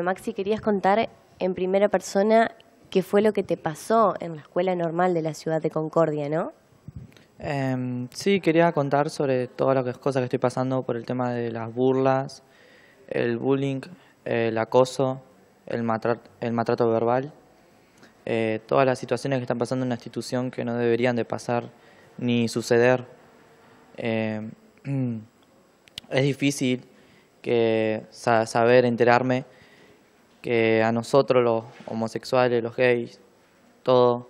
Maxi, querías contar en primera persona qué fue lo que te pasó en la escuela normal de la ciudad de Concordia, ¿no? Em, sí, quería contar sobre todas las cosas que estoy pasando por el tema de las burlas, el bullying, el acoso, el, maltrato, verbal, eh, todas las situaciones que están pasando en una institución que no deberían de pasar ni suceder. Em, es difícil que saber enterarme que a nosotros los homosexuales, los gays, todo,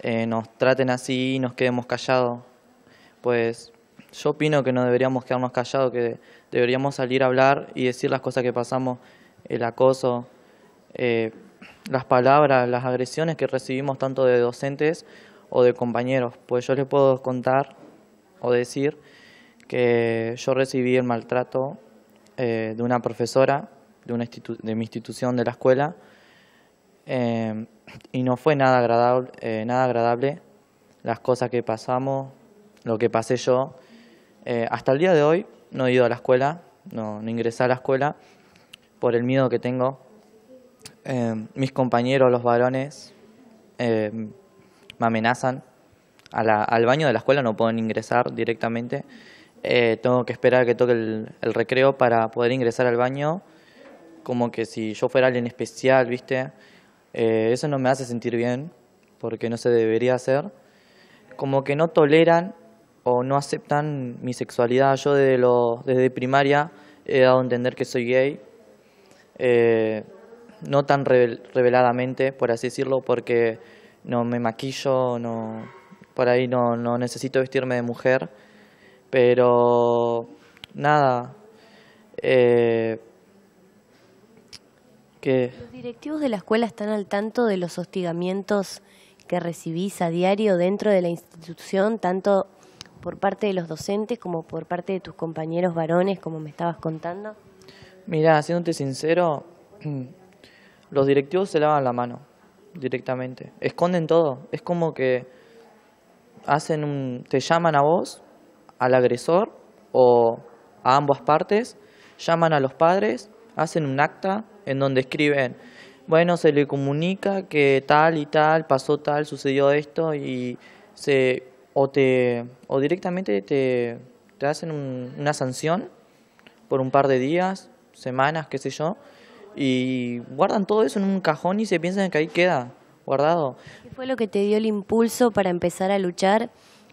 eh, nos traten así y nos quedemos callados. Pues yo opino que no deberíamos quedarnos callados, que deberíamos salir a hablar y decir las cosas que pasamos, el acoso, eh, las palabras, las agresiones que recibimos tanto de docentes o de compañeros. Pues yo les puedo contar o decir que yo recibí el maltrato eh, de una profesora de, una de mi institución, de la escuela, em, y no fue nada agradable, eh, nada agradable las cosas que pasamos, lo que pasé yo. Eh, hasta el día de hoy no he ido a la escuela, no, no ingresé a la escuela por el miedo que tengo. Em, mis compañeros, los varones, em, me amenazan. al baño de la escuela no pueden ingresar directamente. Eh, tengo que esperar a que toque el recreo para poder ingresar al baño como que si yo fuera alguien especial, ¿viste? Eh, eso no me hace sentir bien, porque no se debería hacer. Como que no toleran o no aceptan mi sexualidad. Yo desde, lo, desde primaria he dado a entender que soy gay, eh, no tan reveladamente, por así decirlo, porque no me maquillo, no, por ahí no, necesito vestirme de mujer, pero nada. Eh, ¿Los directivos de la escuela están al tanto de los hostigamientos que recibís a diario dentro de la institución, tanto por parte de los docentes como por parte de tus compañeros varones, como me estabas contando? Mira, haciéndote sincero, los directivos se lavan la mano directamente, esconden todo, es como que hacen te llaman a vos, al agresor o a ambas partes, llaman a los padres, hacen un acta, en donde escriben, bueno, se le comunica que tal y tal, pasó tal, sucedió esto y se o te o directamente te, te hacen una sanción por un par de días, semanas, qué sé yo, y guardan todo eso en un cajón y se piensan que ahí queda guardado. ¿Qué fue lo que te dio el impulso para empezar a luchar?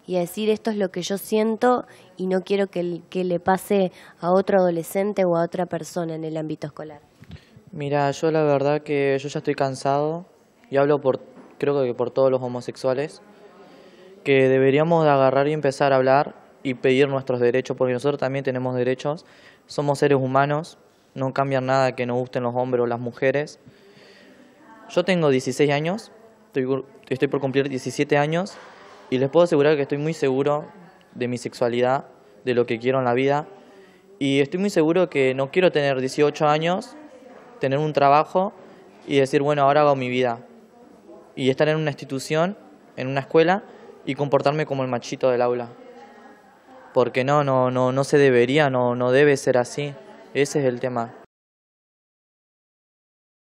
y a decir esto es lo que yo siento y no quiero que, le pase a otro adolescente o a otra persona en el ámbito escolar. Mira, yo la verdad que yo ya estoy cansado y hablo por, creo que por todos los homosexuales, que deberíamos de agarrar y empezar a hablar y pedir nuestros derechos, porque nosotros también tenemos derechos, somos seres humanos, no cambian nada que nos gusten los hombres o las mujeres. Yo tengo 16 años, estoy por cumplir 17 años y les puedo asegurar que estoy muy seguro de mi sexualidad, de lo que quiero en la vida. Y estoy muy seguro que no quiero tener 18 años tener un trabajo y decir, bueno, ahora hago mi vida. Y estar en una institución, en una escuela, y comportarme como el machito del aula. Porque no, no, no, no se debería, no, no debe ser así. Ese es el tema.